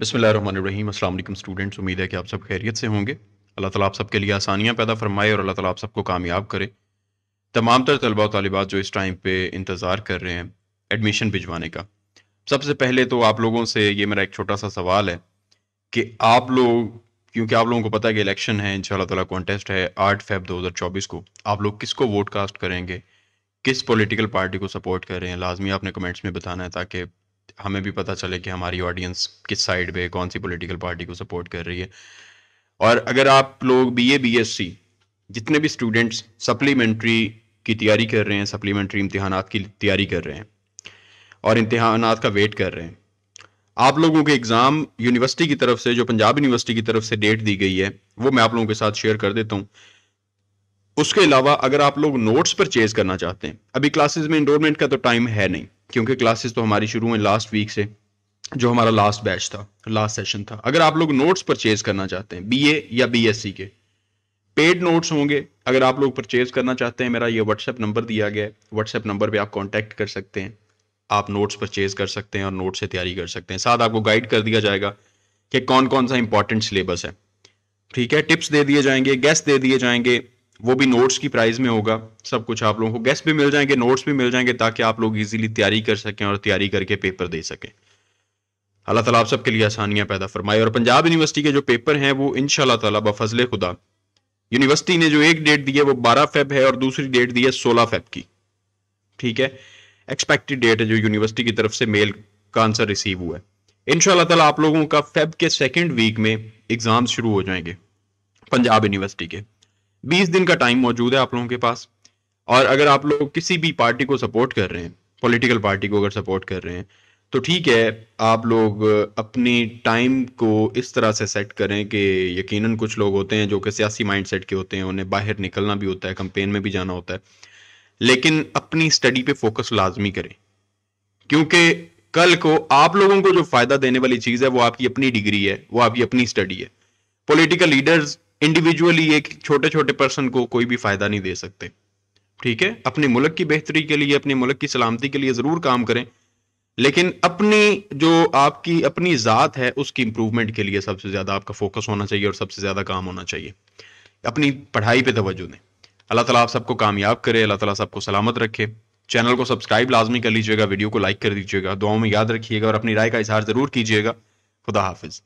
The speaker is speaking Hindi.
बसमीम अल्लाम स्टूडेंट्स उम्मीद है कि आप सब खैरियत से होंगे अल्लाह ताला आप सबके लिए आसानियाँ पैदा फरमाए और अल्लाह ताला आप सबको कामयाब करे तमाम तर तलबा तलबात जो इस टाइम पे इंतज़ार कर रहे हैं एडमिशन भिजवाने का सबसे पहले तो आप लोगों से ये मेरा एक छोटा सा सवाल है कि आप लोग क्योंकि आप लोगों को पता है कि इलेक्शन है इन ताला कॉन्टेस्ट है आठ फेब चौबीस को आप लोग को वोट कास्ट करेंगे किस पोलिटिकल पार्टी को सपोर्ट कर रहे हैं लाजमी आपने कमेंट्स में बताना है ताकि हमें भी पता चले कि हमारी ऑडियंस किस साइड पे कौन सी पॉलिटिकल पार्टी को सपोर्ट कर रही है और अगर आप लोग बीए बीएससी जितने भी स्टूडेंट्स सप्लीमेंट्री की तैयारी कर रहे हैं सप्लीमेंट्री इम्तहान की तैयारी कर रहे हैं और इम्तहान का वेट कर रहे हैं आप लोगों के एग्ज़ाम यूनिवर्सिटी की तरफ से जो पंजाब यूनिवर्सिटी की तरफ से डेट दी गई है वो मैं आप लोगों के साथ शेयर कर देता हूँ उसके अलावा अगर आप लोग नोट्स परचेज करना चाहते हैं अभी क्लासेस में इनरोलमेंट का तो टाइम है नहीं क्योंकि क्लासेस तो हमारी शुरू हुई लास्ट वीक से जो हमारा लास्ट बैच था लास्ट सेशन था अगर आप लोग नोट्स परचेज करना चाहते हैं बीए या बीएससी के पेड नोट्स होंगे अगर आप लोग परचेज करना चाहते हैं मेरा ये व्हाट्सएप नंबर दिया गया है व्हाट्सएप नंबर पे आप कांटेक्ट कर सकते हैं आप नोट्स परचेज कर सकते हैं और नोट से तैयारी कर सकते हैं साथ आपको गाइड कर दिया जाएगा कि कौन कौन सा इंपॉर्टेंट सिलेबस है ठीक है टिप्स दे दिए जाएंगे गेस्ट दे दिए जाएंगे वो भी नोट्स की प्राइस में होगा सब कुछ आप लोगों को गेस्ट भी मिल जाएंगे नोट्स भी मिल जाएंगे ताकि आप लोग इजीली तैयारी कर सकें और तैयारी करके पेपर दे सकें अल्लाह तला आप सबके लिए आसानियां पैदा फरमाए और पंजाब यूनिवर्सिटी के जो पेपर हैं वो इन शाह बफजल खुदा यूनिवर्सिटी ने जो एक डेट दी है वो बारह फेब है और दूसरी डेट दी है सोलह फेब की ठीक है एक्सपेक्टेड डेट है जो यूनिवर्सिटी की तरफ से मेल का आंसर रिसीव हुआ है इन तला आप लोगों का फेब के सेकेंड वीक में एग्जाम शुरू हो जाएंगे पंजाब यूनिवर्सिटी के बीस दिन का टाइम मौजूद है आप लोगों के पास और अगर आप लोग किसी भी पार्टी को सपोर्ट कर रहे हैं पॉलिटिकल पार्टी को अगर सपोर्ट कर रहे हैं तो ठीक है आप लोग अपने टाइम को इस तरह से सेट करें कि यकीनन कुछ लोग होते हैं जो कि सियासी माइंड सेट के होते हैं उन्हें बाहर निकलना भी होता है कंपेन में भी जाना होता है लेकिन अपनी स्टडी पे फोकस लाजमी करें क्योंकि कल को आप लोगों को जो फायदा देने वाली चीज़ है वो आपकी अपनी डिग्री है वो आपकी अपनी स्टडी है पॉलिटिकल लीडर्स इंडिविजुअली एक छोटे छोटे पर्सन को कोई भी फायदा नहीं दे सकते ठीक है अपने मुल्क की बेहतरी के लिए अपने मुल्क की सलामती के लिए जरूर काम करें लेकिन अपनी जो आपकी अपनी ज़ात है उसकी इंप्रूवमेंट के लिए सबसे ज़्यादा आपका फोकस होना चाहिए और सबसे ज़्यादा काम होना चाहिए अपनी पढ़ाई पे तवज्जो दें अल्लाह ताला आप सबको कामयाब करे अल्लाह ताला सबको सलामत रखे चैनल को सब्सक्राइब लाजमी कर लीजिएगा वीडियो को लाइक कर दीजिएगा दुआओं में याद रखिएगा और अपनी राय का इजहार ज़रूर कीजिएगा खुदा हाफिज़